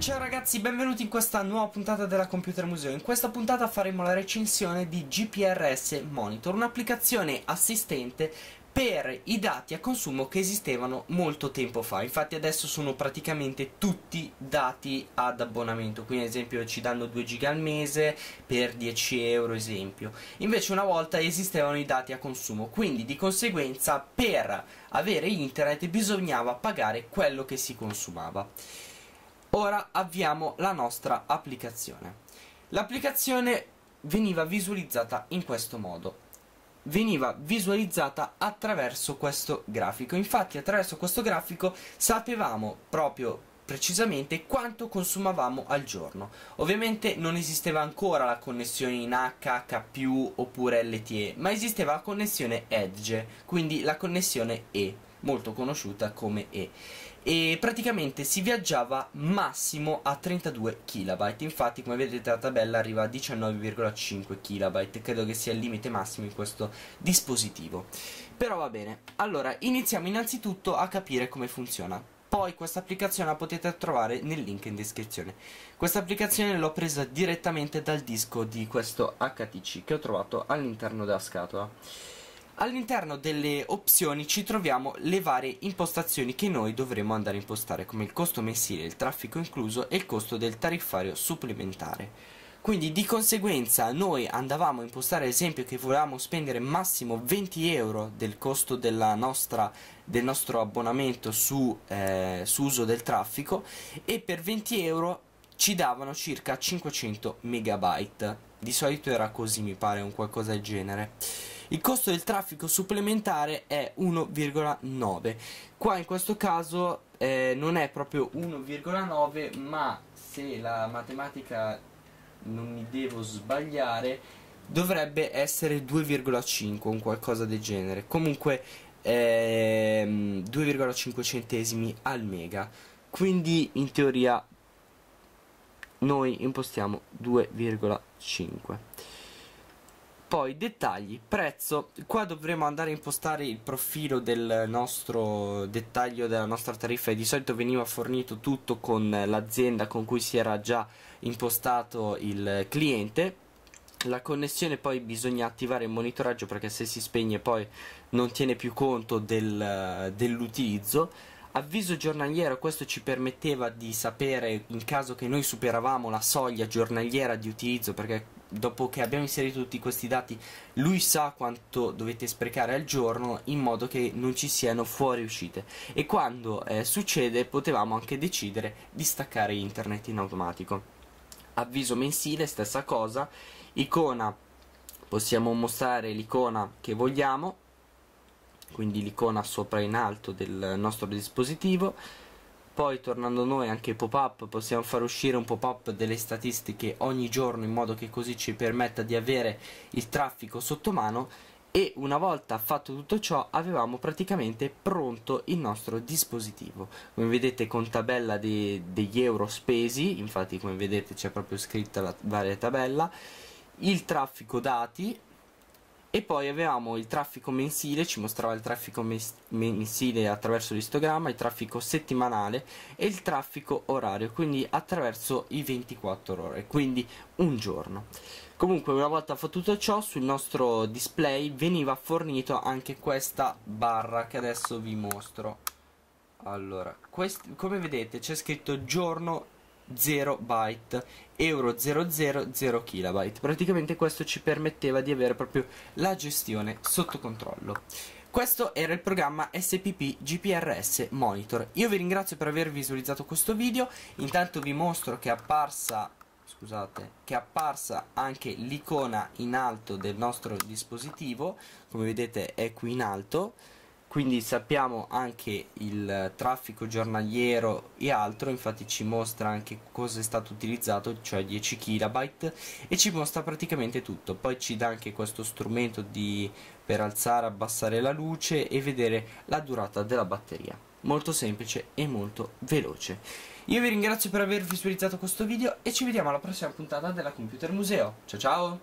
Ciao ragazzi, benvenuti in questa nuova puntata della Computer Museo. In questa puntata faremo la recensione di GPRS Monitor, un'applicazione assistente per i dati a consumo che esistevano molto tempo fa. Infatti adesso sono praticamente tutti dati ad abbonamento, quindi ad esempio ci danno 2 giga al mese per 10 euro esempio. Invece una volta esistevano i dati a consumo, quindi di conseguenza per avere internet bisognava pagare quello che si consumava. Ora avviamo la nostra applicazione. L'applicazione veniva visualizzata in questo modo veniva visualizzata attraverso questo grafico. Infatti attraverso questo grafico sapevamo proprio precisamente quanto consumavamo al giorno. Ovviamente non esisteva ancora la connessione in H, H+, oppure LTE, ma esisteva la connessione Edge, quindi la connessione E, molto conosciuta come E e praticamente si viaggiava massimo a 32 KB infatti come vedete la tabella arriva a 19,5 KB credo che sia il limite massimo in questo dispositivo però va bene allora iniziamo innanzitutto a capire come funziona poi questa applicazione la potete trovare nel link in descrizione questa applicazione l'ho presa direttamente dal disco di questo HTC che ho trovato all'interno della scatola All'interno delle opzioni ci troviamo le varie impostazioni che noi dovremo andare a impostare come il costo mensile, il traffico incluso e il costo del tariffario supplementare. Quindi di conseguenza noi andavamo a impostare ad esempio che volevamo spendere massimo 20 euro del costo nostra, del nostro abbonamento su, eh, su uso del traffico e per 20 euro ci davano circa 500 megabyte. Di solito era così mi pare un qualcosa del genere. Il costo del traffico supplementare è 1,9. Qua in questo caso eh, non è proprio 1,9 ma se la matematica non mi devo sbagliare dovrebbe essere 2,5 un qualcosa del genere comunque ehm, 2,5 centesimi al mega quindi in teoria noi impostiamo 2,5 poi dettagli, prezzo, qua dovremo andare a impostare il profilo del nostro dettaglio della nostra tariffa e di solito veniva fornito tutto con l'azienda con cui si era già impostato il cliente la connessione poi bisogna attivare il monitoraggio perché se si spegne poi non tiene più conto del, dell'utilizzo avviso giornaliero questo ci permetteva di sapere in caso che noi superavamo la soglia giornaliera di utilizzo perché dopo che abbiamo inserito tutti questi dati, lui sa quanto dovete sprecare al giorno in modo che non ci siano fuoriuscite. E quando eh, succede potevamo anche decidere di staccare internet in automatico. Avviso mensile, stessa cosa, icona, possiamo mostrare l'icona che vogliamo, quindi l'icona sopra in alto del nostro dispositivo poi tornando noi anche i pop-up possiamo far uscire un pop-up delle statistiche ogni giorno in modo che così ci permetta di avere il traffico sotto mano e una volta fatto tutto ciò avevamo praticamente pronto il nostro dispositivo come vedete con tabella de degli euro spesi infatti come vedete c'è proprio scritta la varia tabella il traffico dati e poi avevamo il traffico mensile, ci mostrava il traffico mensile attraverso l'istogramma, il traffico settimanale e il traffico orario, quindi attraverso i 24 ore, quindi un giorno. Comunque una volta fatto tutto ciò sul nostro display veniva fornito anche questa barra che adesso vi mostro. Allora, come vedete c'è scritto giorno 0 byte euro 000 kilobyte praticamente questo ci permetteva di avere proprio la gestione sotto controllo questo era il programma SPP GPRS Monitor io vi ringrazio per aver visualizzato questo video intanto vi mostro che è apparsa scusate, che è apparsa anche l'icona in alto del nostro dispositivo, come vedete è qui in alto, quindi sappiamo anche il traffico giornaliero e altro infatti ci mostra anche cosa è stato utilizzato cioè 10 KB e ci mostra praticamente tutto poi ci dà anche questo strumento di, per alzare e abbassare la luce e vedere la durata della batteria molto semplice e molto veloce io vi ringrazio per aver visualizzato questo video e ci vediamo alla prossima puntata della Computer Museo ciao ciao